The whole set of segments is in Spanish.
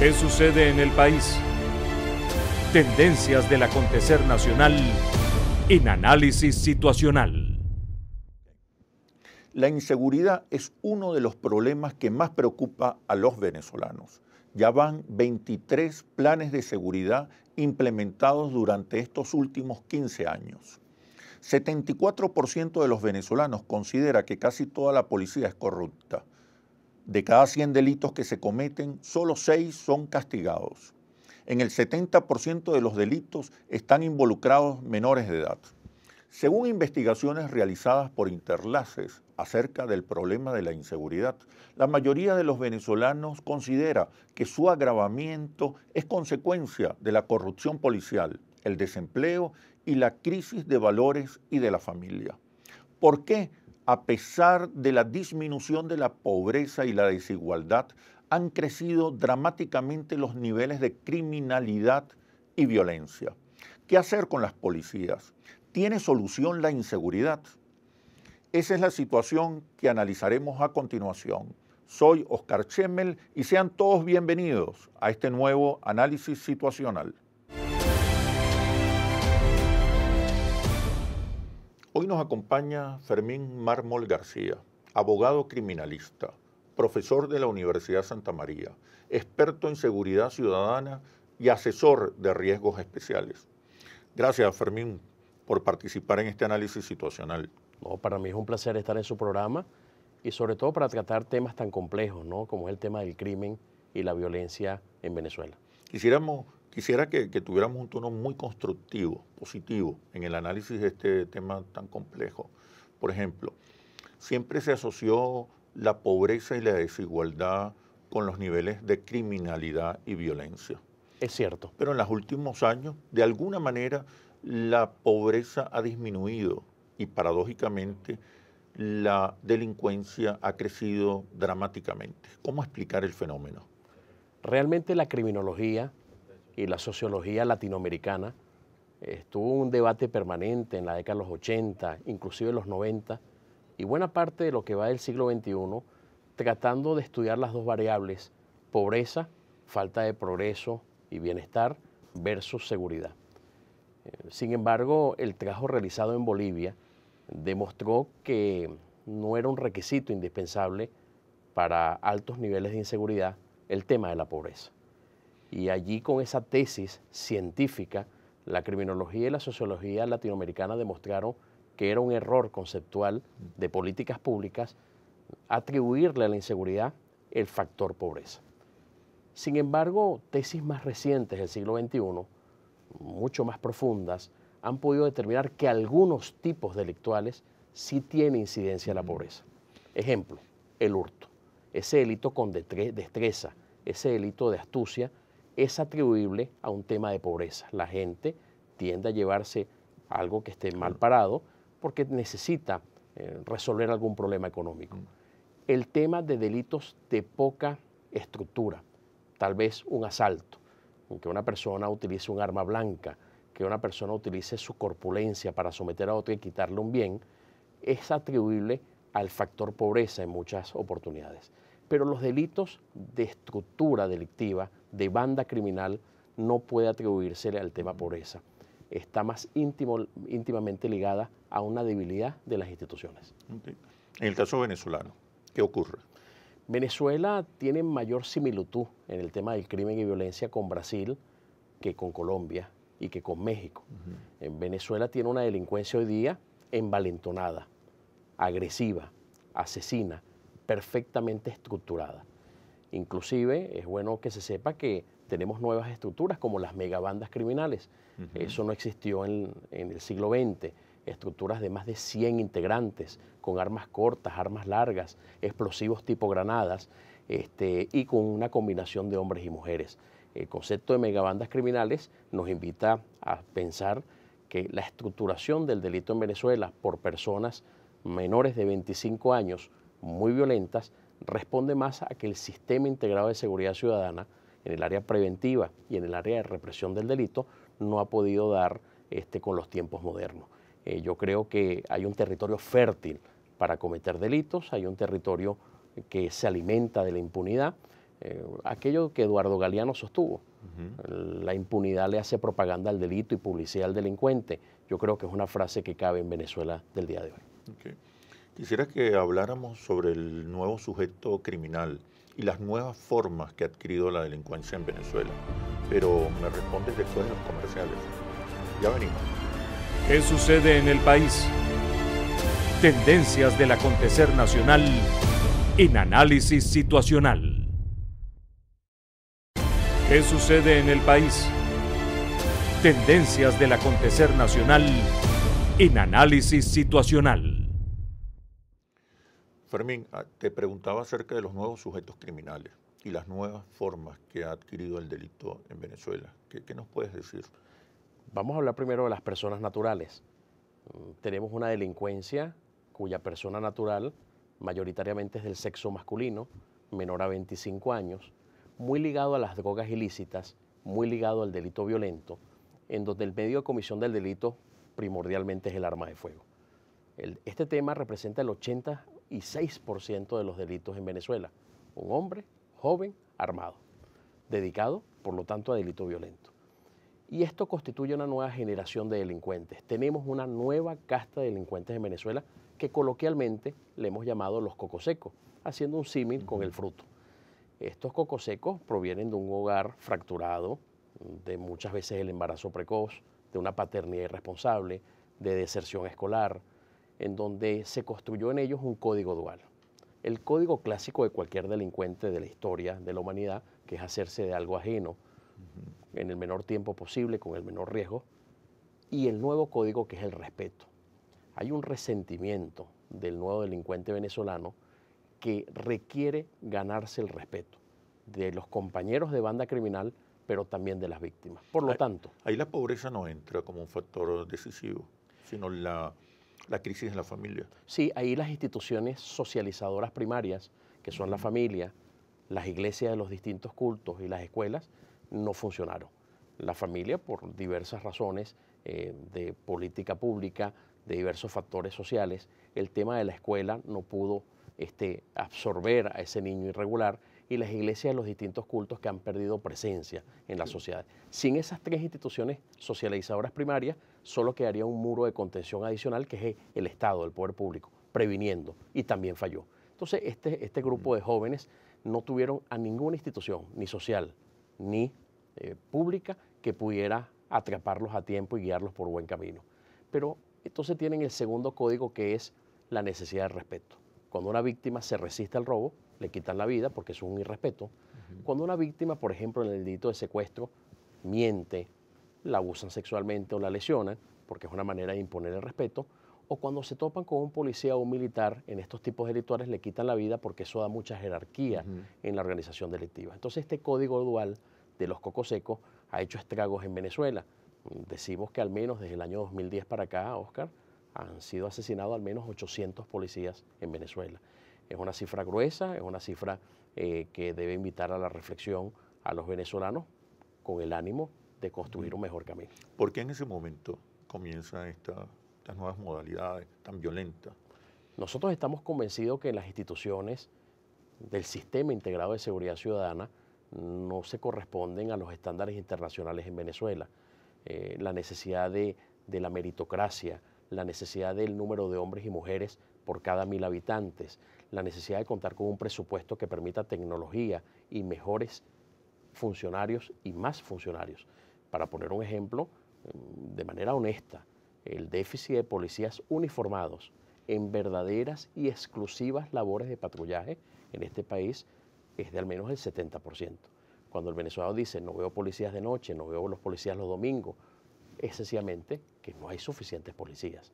¿Qué sucede en el país? Tendencias del acontecer nacional en análisis situacional. La inseguridad es uno de los problemas que más preocupa a los venezolanos. Ya van 23 planes de seguridad implementados durante estos últimos 15 años. 74% de los venezolanos considera que casi toda la policía es corrupta de cada 100 delitos que se cometen, solo 6 son castigados. En el 70% de los delitos están involucrados menores de edad. Según investigaciones realizadas por Interlaces acerca del problema de la inseguridad, la mayoría de los venezolanos considera que su agravamiento es consecuencia de la corrupción policial, el desempleo y la crisis de valores y de la familia. ¿Por qué a pesar de la disminución de la pobreza y la desigualdad, han crecido dramáticamente los niveles de criminalidad y violencia. ¿Qué hacer con las policías? ¿Tiene solución la inseguridad? Esa es la situación que analizaremos a continuación. Soy Oscar Chemel y sean todos bienvenidos a este nuevo análisis situacional. Hoy nos acompaña Fermín Mármol García, abogado criminalista, profesor de la Universidad Santa María, experto en seguridad ciudadana y asesor de riesgos especiales. Gracias, Fermín, por participar en este análisis situacional. para mí es un placer estar en su programa y sobre todo para tratar temas tan complejos, ¿no? Como el tema del crimen y la violencia en Venezuela. Quisiéramos Quisiera que, tuviéramos un tono muy constructivo, positivo, en el análisis de este tema tan complejo. Por ejemplo, siempre se asoció la pobreza y la desigualdad con los niveles de criminalidad y violencia. Es cierto. Pero en los últimos años, de alguna manera, la pobreza ha disminuido y paradójicamente la delincuencia ha crecido dramáticamente. ¿Cómo explicar el fenómeno? Realmente la criminología y la sociología latinoamericana. Eh, estuvo un debate permanente en la década de los 80, inclusive en los 90, y buena parte de lo que va del siglo XXI, tratando de estudiar las dos variables, pobreza, falta de progreso y bienestar versus seguridad. Eh, sin embargo, el trabajo realizado en Bolivia demostró que no era un requisito indispensable para altos niveles de inseguridad el tema de la pobreza. Y allí con esa tesis científica, la criminología y la sociología latinoamericana demostraron que era un error conceptual de políticas públicas atribuirle a la inseguridad el factor pobreza. Sin embargo, tesis más recientes del siglo XXI, mucho más profundas, han podido determinar que algunos tipos delictuales sí tienen incidencia en la mm. pobreza. Ejemplo, el hurto, ese delito con destreza, ese delito de astucia es atribuible a un tema de pobreza. La gente tiende a llevarse algo que esté mal parado porque necesita eh, resolver algún problema económico. Mm. El tema de delitos de poca estructura, tal vez un asalto, que una persona utilice un arma blanca, que una persona utilice su corpulencia para someter a otro y quitarle un bien, es atribuible al factor pobreza en muchas oportunidades. Pero los delitos de estructura delictiva, de banda criminal no puede atribuirse al tema pobreza. Está más íntimo, íntimamente ligada a una debilidad de las instituciones. En el caso venezolano, ¿qué ocurre? Venezuela tiene mayor similitud en el tema del crimen y violencia con Brasil que con Colombia y que con México. En Venezuela tiene una delincuencia hoy día envalentonada, agresiva, asesina, perfectamente estructurada. Inclusive es bueno que se sepa que tenemos nuevas estructuras como las megabandas criminales. Eso no existió en, el siglo XX. Estructuras de más de 100 integrantes, con armas cortas, armas largas, explosivos tipo granadas este, y con una combinación de hombres y mujeres. El concepto de megabandas criminales nos invita a pensar que la estructuración del delito en Venezuela por personas menores de 25 años muy violentas responde más a que el sistema integrado de seguridad ciudadana en el área preventiva y en el área de represión del delito no ha podido dar este, con los tiempos modernos. Eh, yo creo que hay un territorio fértil para cometer delitos, hay un territorio que se alimenta de la impunidad, eh, aquello que Eduardo Galeano sostuvo. La impunidad le hace propaganda al delito y publicidad al delincuente. Yo creo que es una frase que cabe en Venezuela del día de hoy. Quisiera que habláramos sobre el nuevo sujeto criminal y las nuevas formas que ha adquirido la delincuencia en Venezuela, pero me respondes después de los comerciales. Ya venimos. ¿Qué sucede en el país? Tendencias del acontecer nacional en análisis situacional. ¿Qué sucede en el país? Tendencias del acontecer nacional en análisis situacional. Fermín, ah, te preguntaba acerca de los nuevos sujetos criminales y las nuevas formas que ha adquirido el delito en Venezuela. ¿Qué, nos puedes decir? Vamos a hablar primero de las personas naturales. Mm, tenemos una delincuencia cuya persona natural mayoritariamente es del sexo masculino, menor a 25 años, muy ligado a las drogas ilícitas, muy ligado al delito violento, en donde el medio de comisión del delito primordialmente es el arma de fuego. este tema representa el 80 y 6% de los delitos en Venezuela. Un hombre joven armado, dedicado, por lo tanto, a delito violento. Y esto constituye una nueva generación de delincuentes. Tenemos una nueva casta de delincuentes en Venezuela que coloquialmente le hemos llamado los cocosecos, haciendo un símil con el fruto. Estos cocosecos provienen de un hogar fracturado, de muchas veces el embarazo precoz, de una paternidad irresponsable, de deserción escolar, en donde se construyó en ellos un código dual. El código clásico de cualquier delincuente de la historia de la humanidad, que es hacerse de algo ajeno en el menor tiempo posible, con el menor riesgo, y el nuevo código que es el respeto. Hay un resentimiento del nuevo delincuente venezolano que requiere ganarse el respeto de los compañeros de banda criminal, pero también de las víctimas. Por lo tanto... Ahí la pobreza no entra como un factor decisivo, sino la, la crisis en la familia. Sí, ahí las instituciones socializadoras primarias, que son la familia, las iglesias de los distintos cultos y las escuelas, no funcionaron. La familia, por diversas razones eh, de política pública, de diversos factores sociales, el tema de la escuela no pudo este, absorber a ese niño irregular y las iglesias de los distintos cultos que han perdido presencia en la sociedad. Sin esas tres instituciones socializadoras primarias, solo quedaría un muro de contención adicional que es el Estado, el poder público, previniendo, y también falló. Entonces, este, este grupo mm. de jóvenes no tuvieron a ninguna institución, ni social, ni eh, pública, que pudiera atraparlos a tiempo y guiarlos por buen camino. Pero entonces tienen el segundo código que es la necesidad de respeto. Cuando una víctima se resiste al robo, le quitan la vida porque es un irrespeto. Cuando una víctima, por ejemplo, en el delito de secuestro, miente, la abusan sexualmente o la lesionan, porque es una manera de imponer el respeto, o cuando se topan con un policía o un militar en estos tipos delictuales le quitan la vida porque eso da mucha jerarquía en la organización delictiva. Entonces este código dual de los cocos secos ha hecho estragos en Venezuela. Decimos que al menos desde el año 2010 para acá, Oscar, han sido asesinados al menos 800 policías en Venezuela. Es una cifra gruesa, es una cifra eh, que debe invitar a la reflexión a los venezolanos con el ánimo de construir un mejor camino. ¿Por qué en ese momento comienzan estas nuevas modalidades tan violentas? Nosotros estamos convencidos que las instituciones del sistema integrado de seguridad ciudadana no se corresponden a los estándares internacionales en Venezuela. Eh, la necesidad de la meritocracia, la necesidad del número de hombres y mujeres por cada mil habitantes, la necesidad de contar con un presupuesto que permita tecnología y mejores funcionarios y más funcionarios. Para poner un ejemplo, em, de manera honesta, el déficit de policías uniformados en verdaderas y exclusivas labores de patrullaje en este país es de al menos el 70%. Cuando el venezolano dice no veo policías de noche, no veo los policías los domingos, es sencillamente que no hay suficientes policías.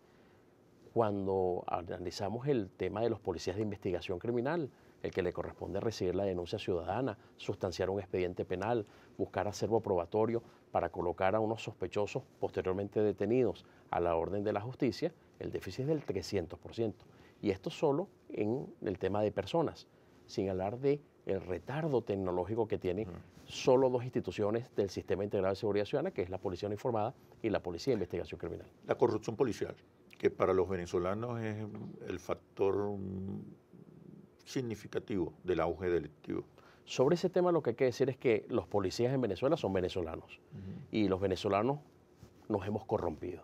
Cuando analizamos el tema de los policías de investigación criminal, el que le corresponde recibir la denuncia ciudadana, sustanciar un expediente penal, buscar acervo probatorio, para colocar a unos sospechosos posteriormente detenidos a la orden de la justicia, el déficit es del 300%. Y esto solo en el tema de personas, sin hablar del retardo tecnológico que tienen solo dos instituciones del Sistema Integral de Seguridad Ciudadana, que es la Policía Informada y la Policía de Investigación Criminal. La corrupción policial, que para los venezolanos es el factor mm, significativo del auge delictivo. Sobre ese tema lo que hay que decir es que los policías en Venezuela son venezolanos y los venezolanos nos hemos corrompido.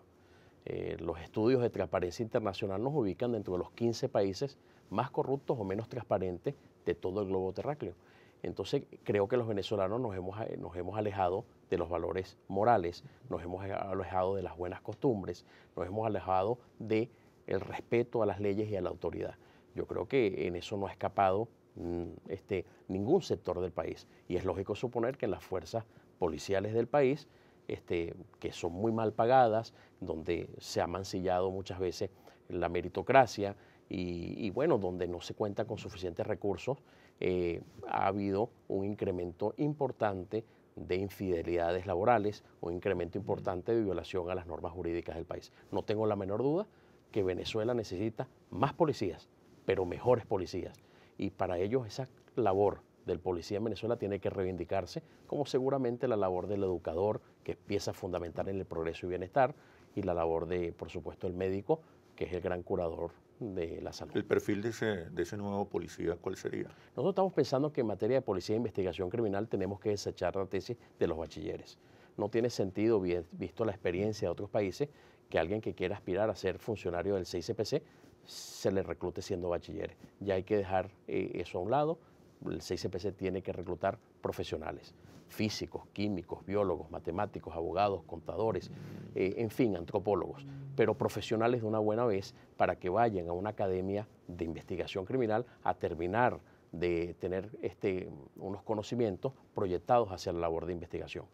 Eh, los estudios de Transparencia Internacional nos ubican dentro de los 15 países más corruptos o menos transparentes de todo el globo terráqueo. Entonces creo que los venezolanos nos hemos, eh, nos hemos alejado de los valores morales, nos hemos alejado de las buenas costumbres, nos hemos alejado de respeto a las leyes y a la autoridad. Yo creo que en eso no ha escapado Mm, este, ningún sector del país. Y es lógico suponer que en las fuerzas policiales del país, este, que son muy mal pagadas, donde se ha mancillado muchas veces la meritocracia y, bueno, donde no se cuenta con suficientes recursos, eh, ha habido un incremento importante de infidelidades laborales, un incremento importante de violación a las normas jurídicas del país. No tengo la menor duda que Venezuela necesita más policías, pero mejores policías y para ellos esa labor del policía en Venezuela tiene que reivindicarse, como seguramente la labor del educador, que es pieza fundamental en el progreso y bienestar, y la labor de, por supuesto, el médico, que es el gran curador de la salud. ¿El perfil de ese, de ese nuevo policía cuál sería? Nosotros estamos pensando que en materia de policía e investigación criminal tenemos que desechar la tesis de los bachilleres. No tiene sentido, visto la experiencia de otros países, que alguien que quiera aspirar a ser funcionario del CICPC se le reclute siendo bachiller. Ya hay que dejar eh, eso a un lado. El CICPC tiene que reclutar profesionales, físicos, químicos, biólogos, matemáticos, abogados, contadores, eh, en fin, antropólogos, pero profesionales de una buena vez para que vayan a una academia de investigación criminal a terminar de tener este, unos conocimientos proyectados hacia la labor de investigación.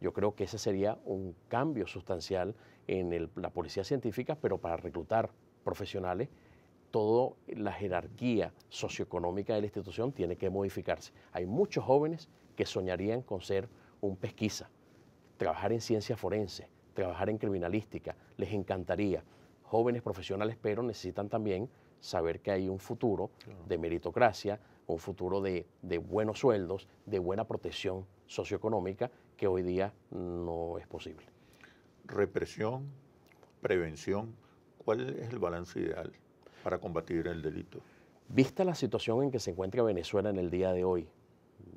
Yo creo que ese sería un cambio sustancial en la policía científica, pero para reclutar profesionales, toda la jerarquía socioeconómica de la institución tiene que modificarse. Hay muchos jóvenes que soñarían con ser un pesquisa, trabajar en ciencia forense, trabajar en criminalística, les encantaría. Jóvenes profesionales, pero necesitan también saber que hay un futuro de meritocracia, un futuro de, buenos sueldos, de buena protección socioeconómica, que hoy día no es posible. Represión, prevención, ¿Cuál es el balance ideal para combatir el delito? Vista la situación en que se encuentra Venezuela en el día de hoy,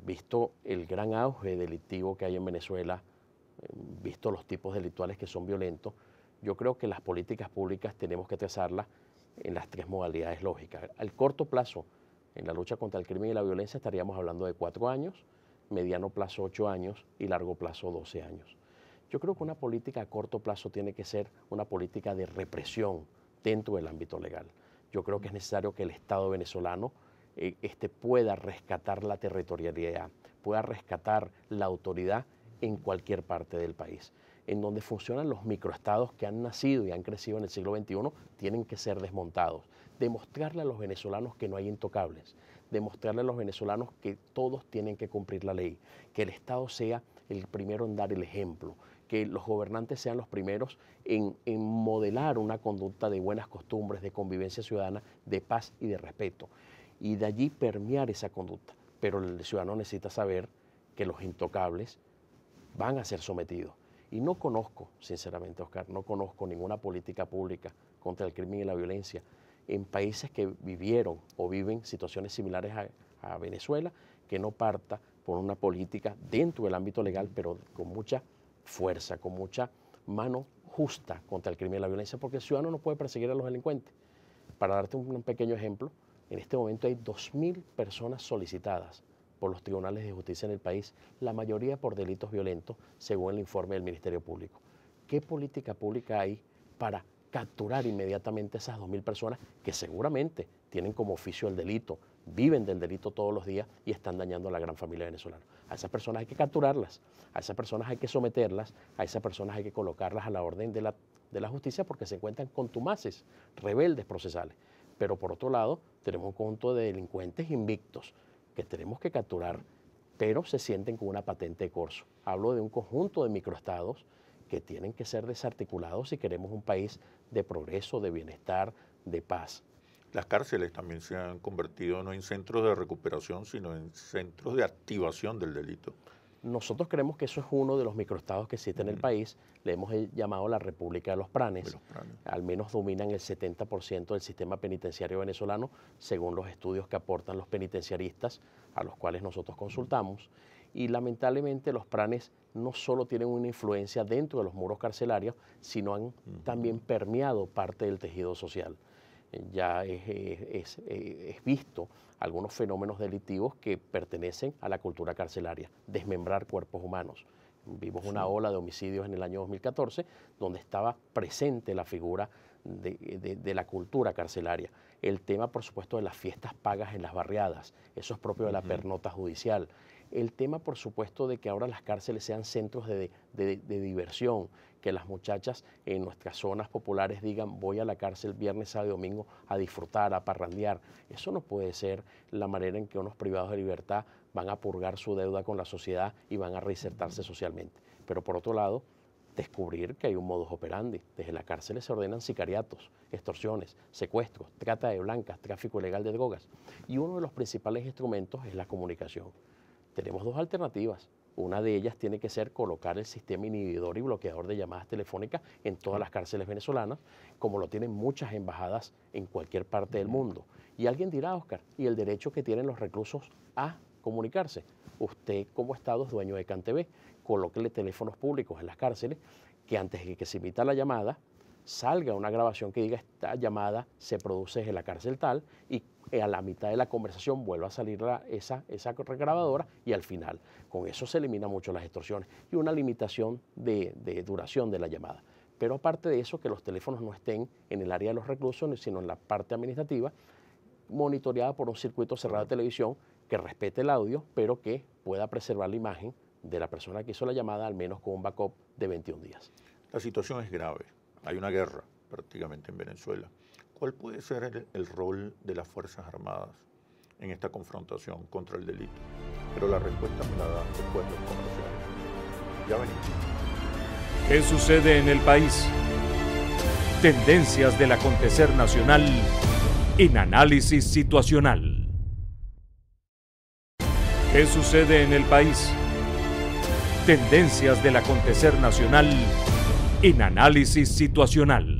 visto el gran auge delictivo que hay en Venezuela, eh, visto los tipos delictuales que son violentos, yo creo que las políticas públicas tenemos que trazarlas en las tres modalidades lógicas. Al corto plazo, en la lucha contra el crimen y la violencia estaríamos hablando de cuatro años, mediano plazo ocho años y largo plazo doce años. Yo creo que una política a corto plazo tiene que ser una política de represión dentro del ámbito legal. Yo creo que es necesario que el Estado venezolano eh, este, pueda rescatar la territorialidad, pueda rescatar la autoridad en cualquier parte del país. En donde funcionan los microestados que han nacido y han crecido en el siglo XXI, tienen que ser desmontados. Demostrarle a los venezolanos que no hay intocables, demostrarle a los venezolanos que todos tienen que cumplir la ley, que el Estado sea el primero en dar el ejemplo, que los gobernantes sean los primeros en, modelar una conducta de buenas costumbres, de convivencia ciudadana, de paz y de respeto. Y de allí permear esa conducta. Pero el ciudadano necesita saber que los intocables van a ser sometidos. Y no conozco, sinceramente, Oscar, no conozco ninguna política pública contra el crimen y la violencia en países que vivieron o viven situaciones similares a, a Venezuela, que no parta por una política dentro del ámbito legal, pero con mucha fuerza, con mucha mano justa contra el crimen y la violencia, porque el ciudadano no puede perseguir a los delincuentes. Para darte un pequeño ejemplo, en este momento hay 2.000 personas solicitadas por los tribunales de justicia en el país, la mayoría por delitos violentos, según el informe del Ministerio Público. ¿Qué política pública hay para capturar inmediatamente a esas 2.000 personas que seguramente tienen como oficio el delito, viven del delito todos los días y están dañando a la gran familia venezolana. A esas personas hay que capturarlas, a esas personas hay que someterlas, a esas personas hay que colocarlas a la orden de la, justicia porque se encuentran contumaces, rebeldes procesales. Pero por otro lado, tenemos un conjunto de delincuentes invictos que tenemos que capturar, pero se sienten con una patente de corso. Hablo de un conjunto de microestados que tienen que ser desarticulados si queremos un país de progreso, de bienestar, de paz. Las cárceles también se han convertido no en centros de recuperación, sino en centros de activación del delito. Nosotros creemos que eso es uno de los microestados que existe en el país. Le hemos eh, llamado la República de los Pranes. Al menos dominan el 70% del sistema penitenciario venezolano, según los estudios que aportan los penitenciaristas a los cuales nosotros consultamos. Y lamentablemente los pranes no solo tienen una influencia dentro de los muros carcelarios, sino han también permeado parte del tejido social ya es, visto algunos fenómenos delictivos que pertenecen a la cultura carcelaria, desmembrar cuerpos humanos. Vimos una ola de homicidios en el año 2014 donde estaba presente la figura de, la cultura carcelaria. El tema, por supuesto, de las fiestas pagas en las barriadas, eso es propio de la pernota judicial. El tema, por supuesto, de que ahora las cárceles sean centros de diversión, que las muchachas en nuestras zonas populares digan voy a la cárcel viernes, sábado domingo a disfrutar, a parrandear. Eso no puede ser la manera en que unos privados de libertad van a purgar su deuda con la sociedad y van a reinsertarse socialmente. Pero por otro lado, descubrir que hay un modus operandi. Desde la cárcel se ordenan sicariatos, extorsiones, secuestros, trata de blancas, tráfico ilegal de drogas. Y uno de los principales instrumentos es la comunicación. Tenemos dos alternativas. Una de ellas tiene que ser colocar el sistema inhibidor y bloqueador de llamadas telefónicas en todas las cárceles venezolanas, como lo tienen muchas embajadas en cualquier parte del mundo. Y alguien dirá, Oscar, ¿y el derecho que tienen los reclusos a comunicarse? Usted como Estado es dueño de CanTV, colóquele teléfonos públicos en las cárceles que antes de que se emita la llamada, salga una grabación que diga esta llamada se produce en la cárcel tal y eh, a la mitad de la conversación vuelva a salir esa, esa grabadora y al final. Con eso se eliminan mucho las extorsiones y una limitación de, de duración de la llamada. Pero aparte de eso, que los teléfonos no estén en el área de los reclusos, sino en la parte administrativa, monitoreada por un circuito cerrado de televisión que respete el audio, pero que pueda preservar la imagen de la persona que hizo la llamada, al menos con un backup de 21 días. La situación es grave. Hay una guerra prácticamente en Venezuela. ¿Cuál puede ser el, rol de las Fuerzas Armadas en esta confrontación contra el delito? Pero la respuesta me la da después los comerciales. Ya venimos. ¿Qué sucede en el país? Tendencias del acontecer nacional en análisis situacional. ¿Qué sucede en el país? Tendencias del acontecer nacional en análisis situacional.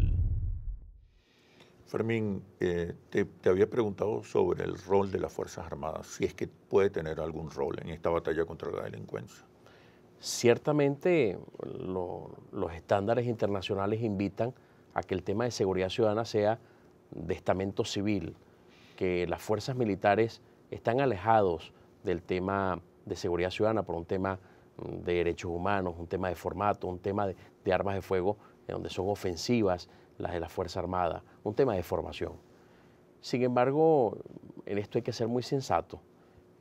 Fermín, eh, te, había preguntado sobre el rol de las Fuerzas Armadas, si es que puede tener algún rol en esta batalla contra la delincuencia. Ciertamente los estándares internacionales invitan a que el tema de seguridad ciudadana sea de estamento civil, que las fuerzas militares están alejados del tema de seguridad ciudadana por un tema de derechos humanos, un tema de formato, un tema de, armas de fuego, en donde son ofensivas, las de la Fuerza Armada, un tema de formación. Sin embargo, en esto hay que ser muy sensato.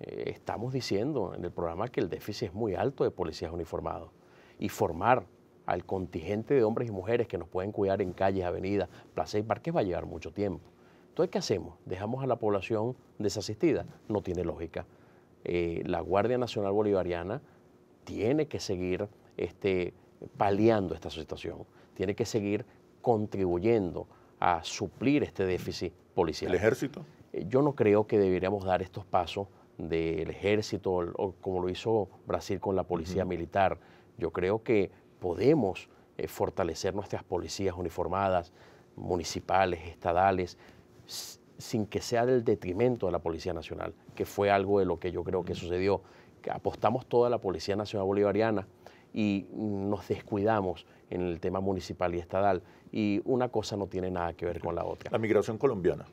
Eh, estamos diciendo en el programa que el déficit es muy alto de policías uniformados y formar al contingente de hombres y mujeres que nos pueden cuidar en calles, avenidas, plazas y parques va a llevar mucho tiempo. Entonces, ¿qué hacemos? ¿Dejamos a la población desasistida? No tiene lógica. Eh, la Guardia Nacional Bolivariana tiene que seguir este, paliando esta situación, tiene que seguir contribuyendo a suplir este déficit policial. ¿El ejército? Eh, yo no creo que deberíamos dar estos pasos del ejército o como lo hizo Brasil con la policía militar. Yo creo que podemos eh, fortalecer nuestras policías uniformadas, municipales, estadales, sin que sea del detrimento de la Policía Nacional, que fue algo de lo que yo creo que sucedió. Que apostamos toda la Policía Nacional Bolivariana y nos descuidamos en el tema municipal y estadal. Y una cosa no tiene nada que ver con la otra. La migración colombiana.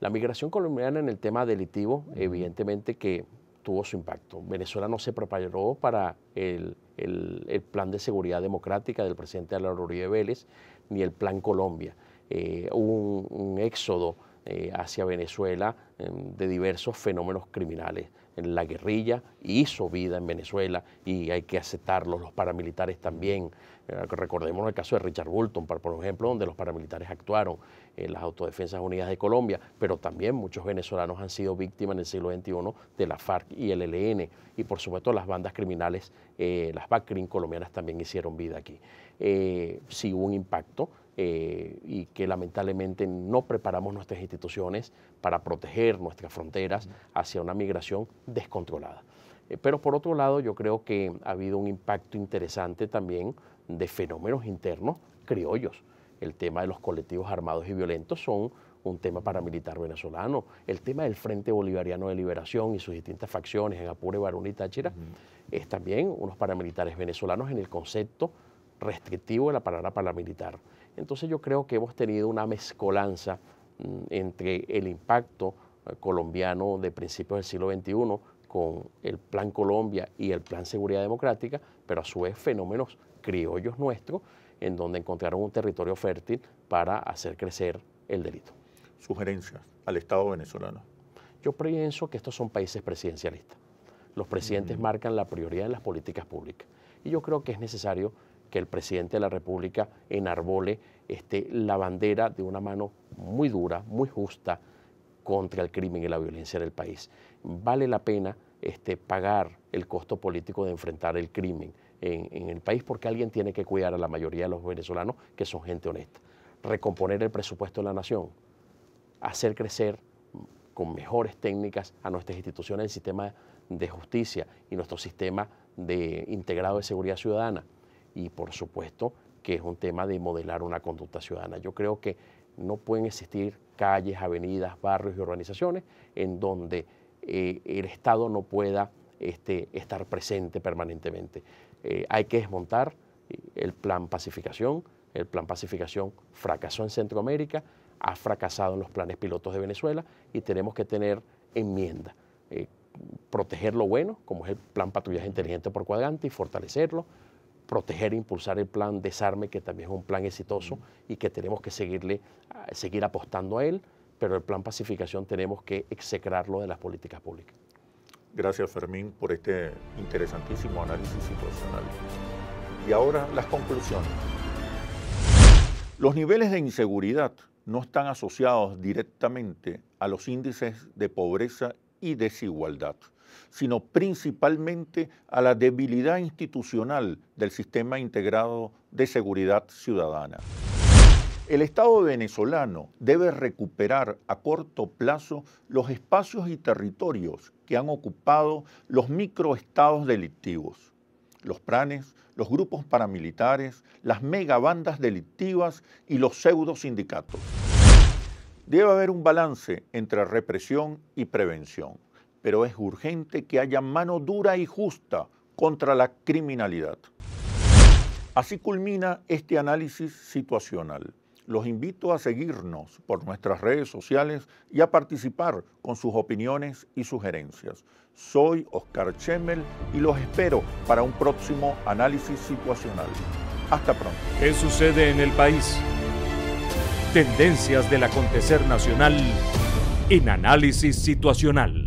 La migración colombiana en el tema delictivo, evidentemente que tuvo su impacto. Venezuela no se preparó para el, plan de seguridad democrática del presidente Álvaro Uribe Vélez, ni el plan Colombia. Eh, hubo un, éxodo eh, hacia Venezuela em, de diversos fenómenos criminales la guerrilla hizo vida en Venezuela y hay que aceptarlos. los paramilitares también. Eh, recordemos el caso de Richard Bolton, por ejemplo, donde los paramilitares actuaron, en las Autodefensas Unidas de Colombia, pero también muchos venezolanos han sido víctimas en el siglo XXI de la FARC y el ELN. Y por supuesto las bandas criminales, eh, las BACRIN colombianas también hicieron vida aquí. Eh, sí hubo un impacto eh, y que lamentablemente no preparamos nuestras instituciones para proteger nuestras fronteras hacia una migración descontrolada. Eh, pero por otro lado, yo creo que ha habido un impacto interesante también de fenómenos internos criollos. El tema de los colectivos armados y violentos son un tema paramilitar venezolano, el tema del Frente Bolivariano de Liberación y sus distintas facciones en Apure, Baruna y Táchira, es también unos paramilitares venezolanos en el concepto restrictivo de la palabra paramilitar. Entonces yo creo que hemos tenido una mezcolanza mm, entre el impacto eh, colombiano de principios del siglo XXI con el Plan Colombia y el Plan Seguridad Democrática, pero a su vez fenómenos criollos nuestros en donde encontraron un territorio fértil para hacer crecer el delito. Sugerencias al Estado venezolano. Yo pienso que estos son países presidencialistas. Los presidentes mm. marcan la prioridad en las políticas públicas y yo creo que es necesario que el presidente de la República enarbole este, la bandera de una mano muy dura, muy justa contra el crimen y la violencia en el país. Vale la pena este, pagar el costo político de enfrentar el crimen en, en el país porque alguien tiene que cuidar a la mayoría de los venezolanos que son gente honesta. Recomponer el presupuesto de la nación, hacer crecer con mejores técnicas a nuestras instituciones el sistema de justicia y nuestro sistema de integrado de seguridad ciudadana y por supuesto que es un tema de modelar una conducta ciudadana. Yo creo que no pueden existir calles, avenidas, barrios y organizaciones en donde eh, el Estado no pueda este, estar presente permanentemente. Eh, hay que desmontar eh, el plan pacificación. El plan pacificación fracasó en Centroamérica, ha fracasado en los planes pilotos de Venezuela y tenemos que tener enmienda proteger lo bueno, como es el plan patrullaje inteligente por cuadrante, y fortalecerlo, proteger e impulsar el plan Desarme, que también es un plan exitoso mm. y que tenemos que seguirle, ah, seguir apostando a él, pero el plan Pacificación tenemos que execrarlo de las políticas públicas. Gracias Fermín por este interesantísimo análisis situacional. Y ahora las conclusiones. Los niveles de inseguridad no están asociados directamente a los índices de pobreza y desigualdad sino principalmente a la debilidad institucional del sistema integrado de seguridad ciudadana. El Estado venezolano debe recuperar a corto plazo los espacios y territorios que han ocupado los microestados delictivos los pranes, los grupos paramilitares, las megabandas delictivas y los pseudo Debe haber un balance entre represión y prevención pero es urgente que haya mano dura y justa contra la criminalidad. Así culmina este análisis situacional. Los invito a seguirnos por nuestras redes sociales y a participar con sus opiniones y sugerencias. Soy Oscar Chemel y los espero para un próximo análisis situacional. Hasta pronto. ¿Qué sucede en el país? Tendencias del acontecer nacional en análisis situacional.